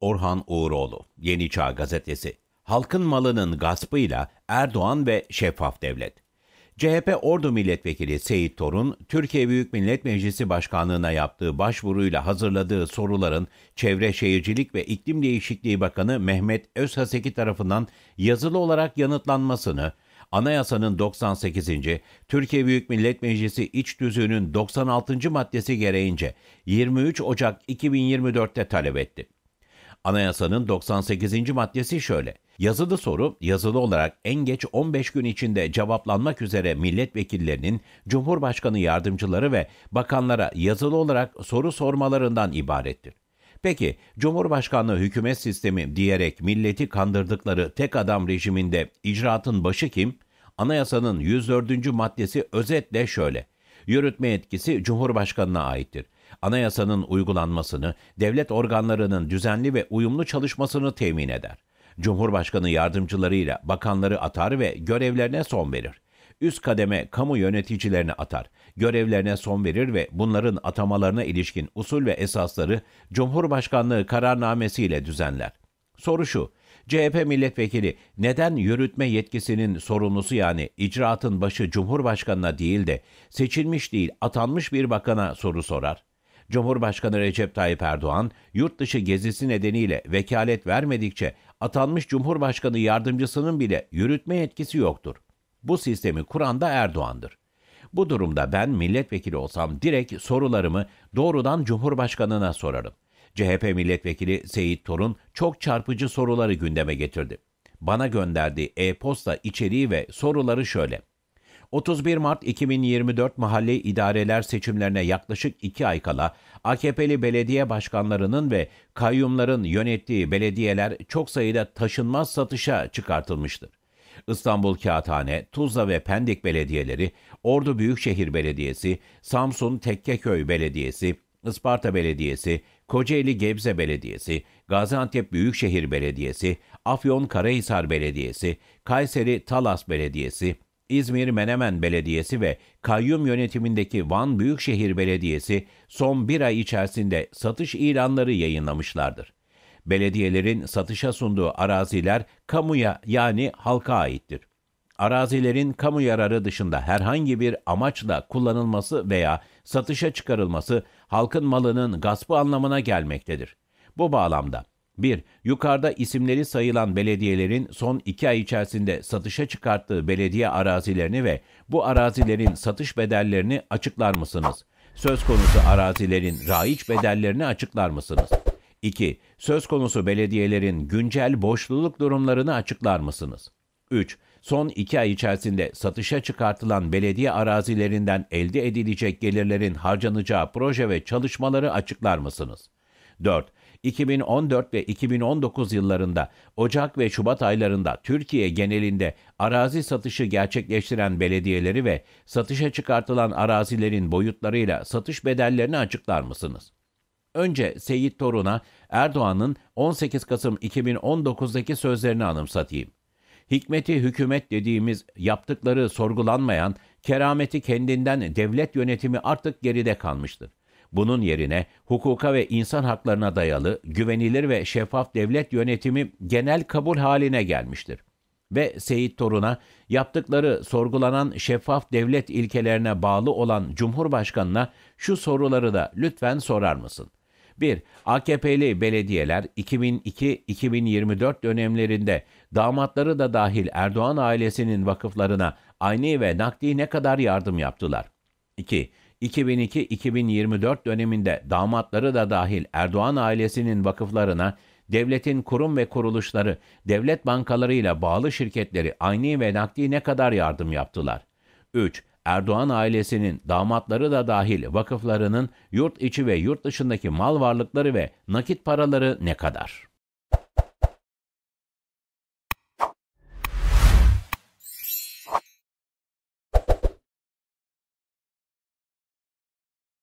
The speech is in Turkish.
Orhan Uğuroğlu, Yeni Çağ Gazetesi. Halkın malının gaspıyla Erdoğan ve şeffaf devlet. CHP Ordu Milletvekili Seyit Torun, Türkiye Büyük Millet Meclisi Başkanlığına yaptığı başvuruyla hazırladığı soruların Çevre Şehircilik ve İklim Değişikliği Bakanı Mehmet Özhaseki tarafından yazılı olarak yanıtlanmasını, Anayasanın 98. Türkiye Büyük Millet Meclisi İç Düzüğü'nün 96. maddesi gereğince 23 Ocak 2024'te talep etti. Anayasanın 98. maddesi şöyle. Yazılı soru yazılı olarak en geç 15 gün içinde cevaplanmak üzere milletvekillerinin Cumhurbaşkanı yardımcıları ve bakanlara yazılı olarak soru sormalarından ibarettir. Peki Cumhurbaşkanlığı hükümet sistemi diyerek milleti kandırdıkları tek adam rejiminde icraatın başı kim? Anayasanın 104. maddesi özetle şöyle. Yürütme etkisi Cumhurbaşkanına aittir. Anayasanın uygulanmasını, devlet organlarının düzenli ve uyumlu çalışmasını temin eder. Cumhurbaşkanı yardımcılarıyla bakanları atar ve görevlerine son verir. Üst kademe kamu yöneticilerini atar, görevlerine son verir ve bunların atamalarına ilişkin usul ve esasları Cumhurbaşkanlığı kararnamesiyle düzenler. Soru şu, CHP milletvekili neden yürütme yetkisinin sorumlusu yani icraatın başı Cumhurbaşkanına değil de seçilmiş değil atanmış bir bakana soru sorar? Cumhurbaşkanı Recep Tayyip Erdoğan, yurt dışı gezisi nedeniyle vekalet vermedikçe atanmış Cumhurbaşkanı yardımcısının bile yürütme yetkisi yoktur. Bu sistemi kuran da Erdoğan'dır. Bu durumda ben milletvekili olsam direkt sorularımı doğrudan Cumhurbaşkanına sorarım. CHP milletvekili Seyit Torun çok çarpıcı soruları gündeme getirdi. Bana gönderdiği e-posta içeriği ve soruları şöyle. 31 Mart 2024 mahalle idareler seçimlerine yaklaşık 2 ay kala AKP'li belediye başkanlarının ve kayyumların yönettiği belediyeler çok sayıda taşınmaz satışa çıkartılmıştır. İstanbul Kağıthane, Tuzla ve Pendik belediyeleri, Ordu Büyükşehir Belediyesi, Samsun Tekkeköy Belediyesi, Isparta Belediyesi, Kocaeli Gebze Belediyesi, Gaziantep Büyükşehir Belediyesi, Afyon Karahisar Belediyesi, Kayseri Talas Belediyesi, İzmir Menemen Belediyesi ve kayyum yönetimindeki Van Büyükşehir Belediyesi son bir ay içerisinde satış ilanları yayınlamışlardır. Belediyelerin satışa sunduğu araziler kamuya yani halka aittir arazilerin kamu yararı dışında herhangi bir amaçla kullanılması veya satışa çıkarılması halkın malının gaspı anlamına gelmektedir. Bu bağlamda 1. Yukarıda isimleri sayılan belediyelerin son 2 ay içerisinde satışa çıkarttığı belediye arazilerini ve bu arazilerin satış bedellerini açıklar mısınız? Söz konusu arazilerin raiç bedellerini açıklar mısınız? 2. Söz konusu belediyelerin güncel boşluluk durumlarını açıklar mısınız? 3. Son iki ay içerisinde satışa çıkartılan belediye arazilerinden elde edilecek gelirlerin harcanacağı proje ve çalışmaları açıklar mısınız? 4. 2014 ve 2019 yıllarında Ocak ve Şubat aylarında Türkiye genelinde arazi satışı gerçekleştiren belediyeleri ve satışa çıkartılan arazilerin boyutlarıyla satış bedellerini açıklar mısınız? Önce Seyit Torun'a Erdoğan'ın 18 Kasım 2019'daki sözlerini anımsatayım. Hikmeti hükümet dediğimiz yaptıkları sorgulanmayan, kerameti kendinden devlet yönetimi artık geride kalmıştır. Bunun yerine hukuka ve insan haklarına dayalı, güvenilir ve şeffaf devlet yönetimi genel kabul haline gelmiştir. Ve Seyit Torun'a yaptıkları sorgulanan şeffaf devlet ilkelerine bağlı olan Cumhurbaşkanına şu soruları da lütfen sorar mısın? 1. AKP'li belediyeler 2002-2024 dönemlerinde damatları da dahil Erdoğan ailesinin vakıflarına aynı ve nakdi ne kadar yardım yaptılar? 2. 2002-2024 döneminde damatları da dahil Erdoğan ailesinin vakıflarına devletin kurum ve kuruluşları, devlet bankalarıyla bağlı şirketleri aynı ve nakdi ne kadar yardım yaptılar? 3. Erdoğan ailesinin damatları da dahil vakıflarının yurt içi ve yurt dışındaki mal varlıkları ve nakit paraları ne kadar?